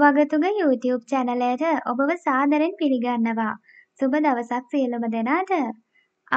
වගතුග YouTube චැනලයට ඔබව සාදරෙන් පිළිගන්නවා. සුබ දවසක් සියලුම දෙනාට.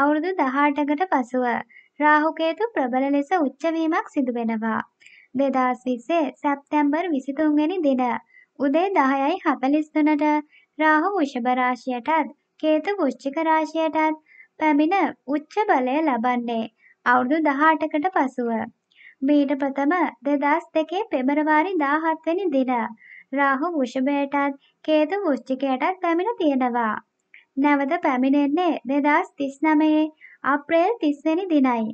අවුරුදු 18කට පසුව රාහුකේතු ප්‍රබල ලෙස උච්ච වීමක් සිදු වෙනවා. 2020 සැප්තැම්බර් 23 වෙනි දින උදේ 10:43ට රාහු වෘෂභ රාශියටත් කේතු වෘශ්චික රාශියටත් පැමිණ උච්ච බලය ලබන්නේ අවුරුදු 18කට පසුව. මීට ප්‍රථම 2002 පෙබරවාරි 17 වෙනි දින රාහු වෘෂභයටත් කේතු වෘශ්චිකයටත් පැමිණ තියෙනවා. නැවත පැමිණෙන්නේ 2039 අප්‍රේල් 30 වෙනි දිනයි.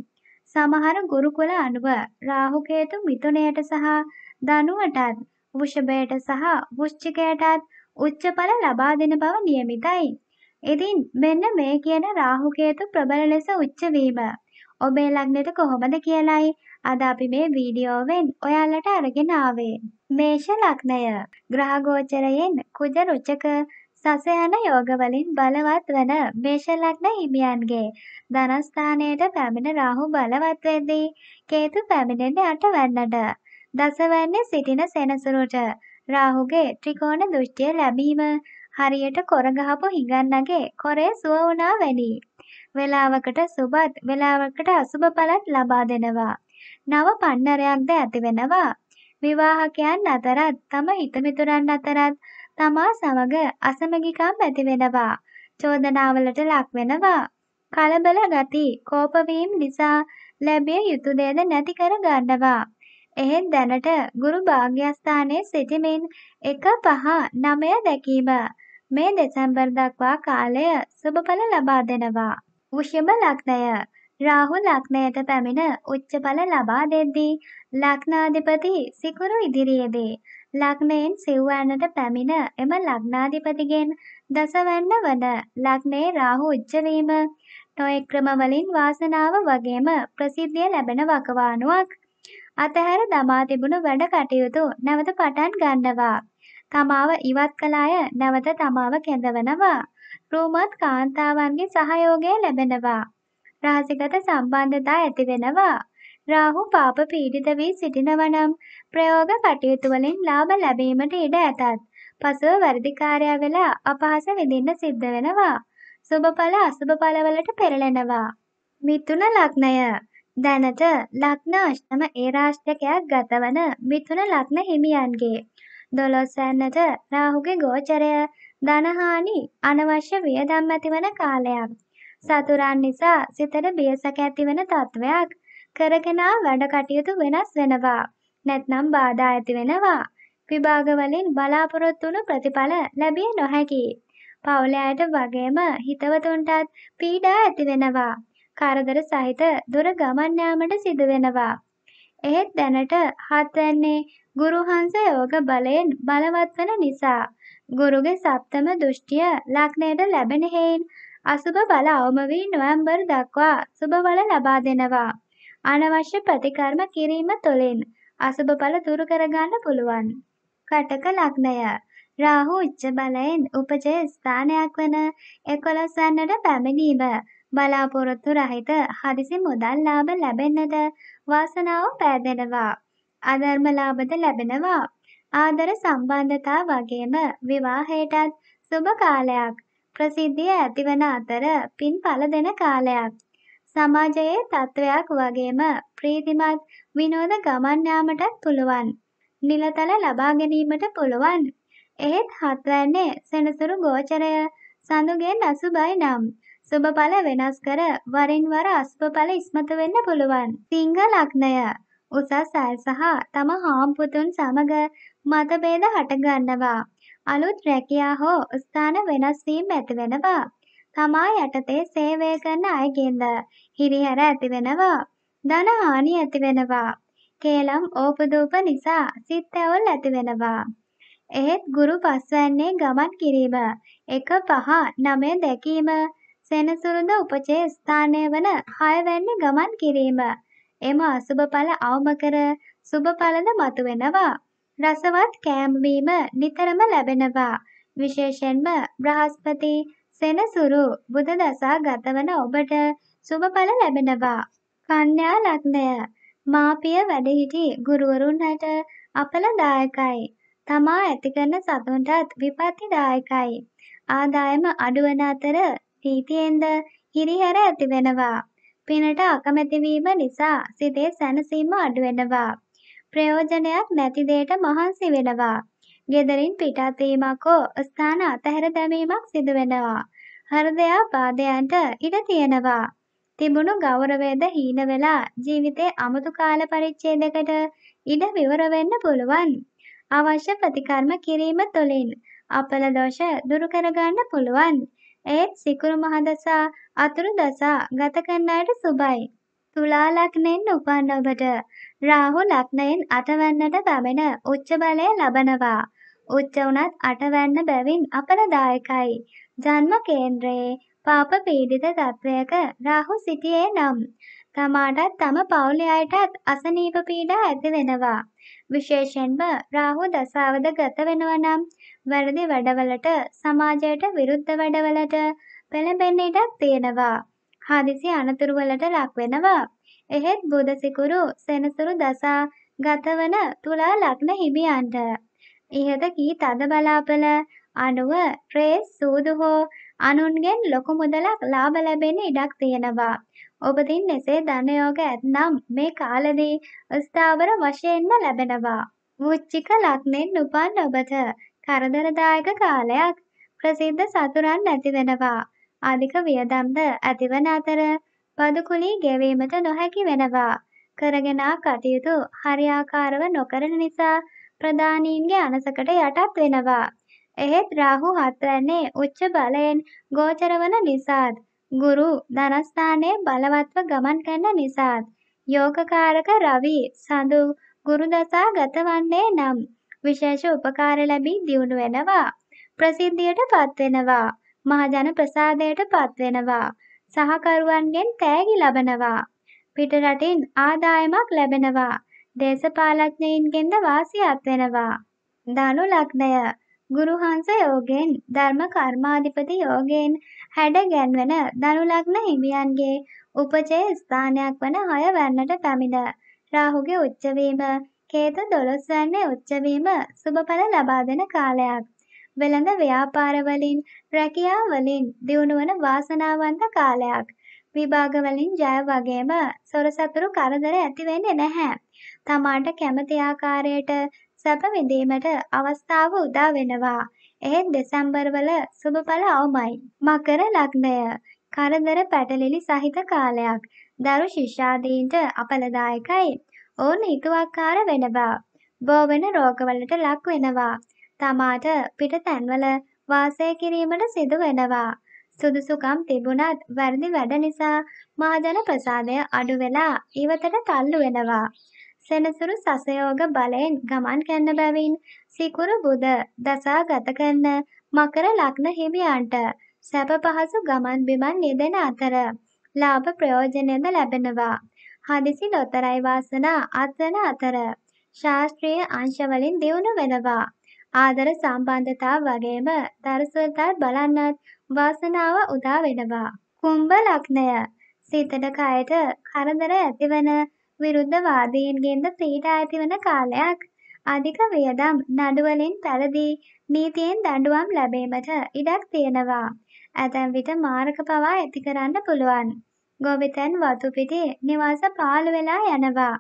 සමහර ගුරුකුල අනුව රාහු කේතු මිථුනයට සහ ධනුවටත් වෘෂභයට සහ වෘශ්චිකයටත් උච්චඵල ලබා දෙන බව નિયમિતයි. ඉතින් මෙන්න මේ කියන රාහු කේතු ප්‍රබල ලෙස උච්ච වීම ඔබේ ලග්නෙට කොහොමද කියලයි අද අපි මේ වීඩියෝවෙන් ඔයාලට අරගෙන ආවේ මේෂ ලග්නය ග්‍රහ ගෝචරයෙන් කුජ රුචක සසයන යෝග වලින් බලවත් වන මේෂ ලග්න හිමියන්ගේ ධනස්ථානයට පැමිණ රාහු බලවත් වෙද්දී කේතු පැමිණෙන්නේ අටවැන්නට දසවැන්නේ සිටින සෙනසුරුට රාහුගේ ත්‍රිකෝණ දෘෂ්ටිය ලැබීම හරියට කොරගහපු හිඟන්නගේ කොරේ සුව වුණා වැඩි. වේලාවකට සුබත් වේලාවකට අසුබ බලත් ලබා දෙනවා. නව පන්නරයක්ද ඇතිවෙනවා. විවාහකයන් අතරත් තම හිතමිතුරන් අතරත් තමා සමග අසමගිකම් ඇතිවෙනවා. චෝදනාවලට ලක්වෙනවා. කලබල ගති කෝපවීම් නිසා ලැබිය යුතු දෙයද නැති කර ගන්නවා. එහෙත් දැනට ගුරු භාග්‍යස්ථානයේ සිටිමින් එක පහ නමය දැකීම මේ දෙසැම්බර් දක්වා කාලය සුබඵල ලබා දෙනවා. වෘෂභ ලග්නය රාහු ලග්නයට පැමිණ උච්ච බල ලබා දෙද්දී ලග්නාධිපති සිකුරු ඉදිරියේදී ලග්නයෙන් සිව්වැන්නට පැමිණ එම ලග්නාධිපතිගෙන් දසවැන්න වන ලග්නයේ රාහු උච්ච වීම නොයෙක් ක්‍රම වලින් වාසනාව වගේම ප්‍රසිද්ධිය ලැබෙන වකවානුවක් අතහැර දමා තිබුණු වැඩ කටයුතු නැවත පටන් ගන්නවා තමාව ඉවත් කළ අය නැවත තමාව කැඳවනවා රූමත් කාන්තාවන්ගේ සහයෝගය ලැබෙනවා රහසිගත සම්බන්ධතා ඇතිවෙනවා. රාහු පාප පීඩිත වී සිටිනවනම් ප්‍රයෝග කටයුතු වලින් ලාභ ලැබීමට ඉඩ ඇතත් පසුව වැඩිකාරයා වෙලා අපහාස විඳින්න සිද්ධ වෙනවා. සුබ ඵල අසුබ ඵල වලට පෙරලෙනවා. මිථුන ලග්නය දැනට ලග්න අෂ්ටම ඒ රාශියකයක් ගතවන මිථුන ලග්න හිමියන්ගේ දොළොස්සන්නට රාහුගේ ගෝචරය ධනහානි අනවශ්‍ය වියදම් ඇතිවන කාලයක්. සතුරන් නිසා සිතට බියසක් ඇතිවන තත්වයක් කරගෙන වැඩ කටයුතු වෙනස් වෙනවා. නැත්නම් බාධා ඇති වෙනවා. විභාග වලින් බලාපොරොත්තු වුණු ප්‍රතිඵල ලැබිය නොහැකි. පවුලයට වගේම හිතවතුන්ටත් පීඩා ඇති වෙනවා. කරදර සහිත දුර ගමන් යාමට සිදු වෙනවා. එහෙත් දැනට හත්වැන්නේ ගුරුහංස යෝග බලයෙන් බලවත් වන නිසා ගුරුගේ සප්තම දෘෂ්ටිය ලග්නයට ලැබෙන හේයින් අසුභ බල අවම වී නොවැම්බර් දක්වා සුභ බල ලබා දෙනවා. අනවශ්‍ය ප්‍රතිකර්ම කිරීම තුළින් අසුභ බල දුරු කරගන්න පුළුවන්. කටක ලග්නය රාහු උච්ච බලයෙන් උපජය ස්ථානයක් වන 11 සන්නට පැමිණීම බලාපොරොත්තු රහිත හදිසි මුදල් ලාභ ලැබෙන්නට වාසනාව පෑදෙනවා. අධර්ම ලාභද ලැබෙනවා. ආදර සම්බන්ධතා වගේම විවාහයටත් සුබ කාලයක් ප්‍රසිද්ධිය ඇතිවන අතර පින් පල දෙන කාලයක්. සමාජයේ තත්ත්වයක් වගේම ප්‍රීතිමත් විනෝද ගමන් යාමටත් පුළුවන්. නිලතල ලබා ගැනීමට පුළුවන්. එහෙත් හත්වැන්නේ සෙනසුරු ගෝචරය සඳුගෙන් අසුබයි නම් සුබඵල වෙනස් කර වරින් වර අසුබඵල ඉස්මතු වෙන්න පුළුවන්. සිංහ ලග්නය උසස් සැල් සහ තම හාම්පුතුන් සමග මතභේද හටගන්නවා. අලුත් රැකියා හෝ ස්ථාන වෙනස්වීම් ඇතිවෙනවා. තමා යටතේ සේවය කරන අයගෙන්ද හිරිහැර ඇතිවෙනවා. ධන හානි ඇතිවෙනවා. කේලම් ඕපදූප නිසා සිත් ඇවුල් ඇතිවෙනවා. එහෙත් ගුරු පස්වැන්නේ ගමන් කිරීම එක පහ නමය දැකීම සෙනසුරුද උපචේ ස්ථානය වන හයවැන්න ගමන් කිරීම එම අසුභඵල අවම කර සුභඵලද මතුවෙනවා රසවත් කෑම බීම නිතරම ලැබෙනවා. විශේෂයෙන්ම බ්‍රහස්පති සෙනසුරු බුධ දසා ගතවන ඔබට සුබ ඵල ලැබෙනවා. කන්‍යා ලග්නය මාපිය වැඩහිටි ගුරුවරුන්ට අපලදායකයි. තමා ඇතිකරන සතුන්ටත් විපත්තිදායකයි. ආදායම අඩුවන අතර ප්‍රීතියෙන්ද හිරිහැර ඇති වෙනවා. පිනට අකමැතිවීම නිසා සිතේ සැනසීම අඩුවෙනවා. ප්‍රයෝජනයක් නැති දෙයට මහන්සි වෙනවා. gederin පිටත් වීමකෝ ස්ථාන අතහැර දැමීමක් සිදු වෙනවා. හෘදය ආබාධයන්ට ඉඩ තියෙනවා. තිබුණු ගෞරවයද හීන වෙලා ජීවිතේ අමුතු කාල පරිච්ඡේදයකට ඉඩ විවර වෙන්න පුළුවන්. අවශ්‍ය ප්‍රතිකර්ම කිරීම තුළින් අපල දෝෂ දුරු කරගන්න පුළුවන්. ඒත් සිකුරු මහදසා අතුරු දසා ගත කරන අයට සුබයි. තුලා ලග්නෙන් උපන් ඔබට රාහු ලග්නයෙන් අටවැන්නට පැමිණ උච්ච බලය ලබනවා. උච්ච වුණත් අටවැන්න බැවින් අපරදායකයි. ජන්ම කේන්ද්‍රයේ පාප පීඩිත තත්වයක රාහු සිටියේ නම් තමාටත් තම පවුලේ අයටත් අසනීප පීඩා ඇති වෙනවා. විශේෂයෙන්ම රාහු දසාවද ගත වෙනවා නම් වැරදි වැඩවලට සමාජයට විරුද්ධ වැඩවලට පෙළඹෙන්නටක් තියෙනවා. හදිසි අනතුරු වලට ලක් වෙනවා. එහෙත් බුධ සිකුරු සෙනසුරු දසා ගතවන තුලා ලග්න හිමියන්ට ඉහත කී තද බලාපල අනුව ට්‍රේස් සූදු හෝ අනුන්ගෙන් ලොකු මුදලක් ලාභ ලැබෙන ඉඩක් තියෙනවා. ඔබදින් එසේ ධනයෝග ඇත්නම් මේ කාලෙදී ස්ථාවර වශයෙන්ම ලැබෙනවා. වෘච්චික ලග්නෙන් උපන් ඔබට කරදරදායක කාලයක් ප්‍රසිද්ධ සතුරන් නැති වෙනවා. අධික වියදම්ද ඇතිවන අතර බදුකුලී ගෙවීමට නොහැකි වෙනවා. කරගෙනා කටයුතු හරියාකාරව නොකරන නිසා ප්‍රධානීන්ගේ අනසකට යටත් වෙනවා. එහෙත් රාහු හත්වැන්නේ උච්ච බලයෙන් ගෝචරවන නිසාත් ගුරු ධනස්ථානයේ බලවත්ව ගමන් කරන නිසාත් යෝගකාරක රවි සඳු ගුරු දසා ගතවන්නේ නම් විශේෂ උපකාර ලැබී දියුණු වෙනවා. ප්‍රසිද්ධියට පත්වෙනවා. මහජන ප්‍රසාදයට පත්වෙනවා. සහකරුවන්ගෙන් තෑගි ලබනවා. පිටරටින් ආදායමක් ලැබෙනවා. දේශපාලඥයින්ගෙන්ද වාසියක් වෙනවා. ධනු ලග්නය ගුරුහංස යෝගෙන් ධර්ම කර්මාධිපති යෝගෙන් හැඩ ගැන්වෙන ධනු ලග්න හිමියන්ගේ උපජය ස්ථානයක් වන හය වන්නට පැමිණ රාහුගේ උච්චවීම කේත දොළොස් වන්නේ උච්චවීම සුබඵල ලබා දෙන කාලයක් වෙළඳ ව්‍යාපාරවලින් රැකියාවලින් දියුණුවන වාසනාවන්ත කාලයක්. විභාගවලින් ජය වගේම සොරසතුරු කරදර ඇති වෙන්නේ නැහැ. තමාට කැමති ආකාරයට සැප විඳීමට අවස්ථාව උදා වෙනවා. එහෙත් දෙසැම්බර් වල සුබඵල අවමයි. මකර ලග්නය කරදර පැටලිලි සහිත කාලයක්. දරු ශිෂ්‍යාදීන්ට අපලදායකයි. ඕන හිතුවක්කාර වෙනවා. බෝවෙන රෝගවලට ලක් වෙනවා. තමාට පිටතැන්වල වාසය කිරීමට සිදු වෙනවා. සුදුසුකම් තිබුණත් වැරදි වැඩ නිසා මහජන ප්‍රසාදය අඩු වෙලා ඉවතට තල්ලු වෙනවා. සෙනසුරු සසයෝග බලයෙන් ගමන් කරන බැවින් සිකුරු බුද දසා ගත කරන මකර ලග්න හිමියන්ට සැප පහසු ගමන් බිමන් යෙදෙන අතර ලාභ ප්‍රයෝජනයද ලැබෙනවා. හදිසි නොතරයි වාසනා අත්වන අතර ශාස්ත්‍රීය අංශවලින් දියුණු වෙනවා. ආදර සම්බන්ධතා වගේම දරසතත් බලන්නත් වාසනාව උදා වෙනවා. කුම්භ ලග්නය සිතට කයට කරදර ඇතිවන විරුද්ධවාදීන්ගෙන්ද පීඩා ඇතිවන කාලයක් අධික වියදම් නඩුවලින් පැරදී නීතියෙන් දඬුවම් ලැබීමට ඉඩක් තියෙනවා. ඇතැම් විට මාර්ග පවා ඇති කරන්න පුළුවන්. ගොවිතැන් වතු පිටේ නිවාස පාළු වෙලා යනවා.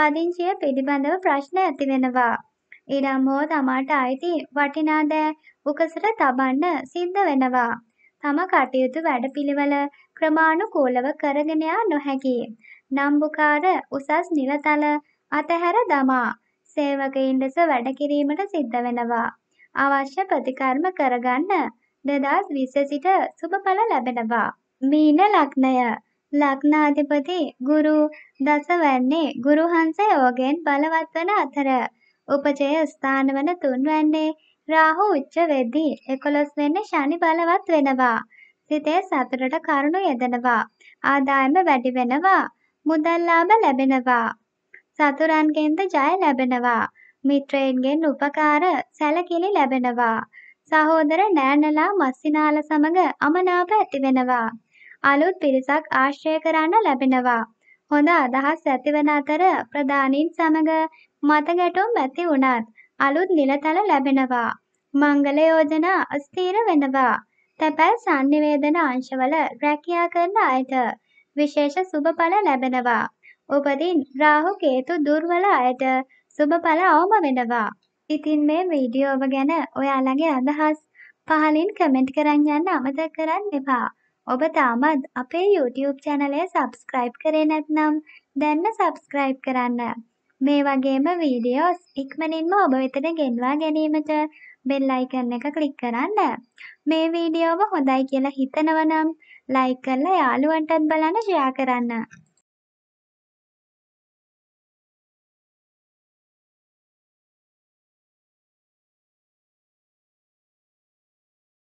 පදිංචිය පිළිබඳව ප්‍රශ්න ඇති වෙනවා. ඊනම් හෝ තමාට අයිති වටිනා දෑ උකසට තබන්න සිද්ධ වෙනවා. තම කටයුතු වැඩපිළිවෙල ක්‍රමානුකූලව කරගෙන යා නොහැකි. නම්බුකාර උසස් නිලතල අතහැර දමා සේවකයින් ලෙස වැඩ කිරීමට සිද්ධ වෙනවා. අවශ්‍ය ප්‍රතිකර්ම කරගන්න 2020 සිට සුබඵල ලැබෙනවා. මීන ලග්නය ලග්නාධිපති ගුරු දසවැන්නේ ගුරුහංස යෝගයෙන් බලවත් වන අතර උපජය ස්ථාන වන තුන්වැන්නේ රාහු උච්ච වෙදී 11 වෙනි ශනි බලවත් වෙනවා. සිතේ සතුටට කරුණු යෙදෙනවා. ආදායම වැඩි වෙනවා. මුදල් ලාභ ලැබෙනවා. සතුරන්ගෙන්ද ජය ලැබෙනවා. මිත්‍රයන්ගෙන් උපකාර සැලකිලි ලැබෙනවා. සහෝදර නෑනලා මස්සිනාල සමග අමනාප ඇති වෙනවා. අලුත් පිරිසක් ආශ්‍රය කරන්න ලැබෙනවා. හොඳ අදහස් ඇතිවන අතර ප්‍රධානීන් සමග මතගැටුම් ඇති වුණත් අලුත් නිලතල ලැබෙනවා. මංගල යෝජනා ස්ථීර වෙනවා. තැපැල් sannivedana අංශවල රැකියා කරන අයට විශේෂ සුබඵල ලැබෙනවා. උපදින් රාහු කේතු දුර්වල අයට සුබඵල අවම වෙනවා. ඉතින් මේ වීඩියෝව ගැන ඔයාලගේ අදහස් පහලින් කමෙන්ට් කරන්න යන්න අමතක කරන්න එපා. ඔබ තාමත් අපේ YouTube චැනලය සබස්ක්‍රයිබ් කරේ නැත්නම් දැන්ම සබස්ක්‍රයිබ් කරන්න. මේ වගේම වීඩියෝස් ඉක්මනින්ම ඔබ වෙතට ගෙන්වා ගැනීමට බෙල් අයිකන් එක ක්ලික් කරන්න. මේ වීඩියෝව හොඳයි කියලා හිතනවනම් ලයික් කරලා යාළුවන්ටත් බලන්න ෂෙයා කරන්න.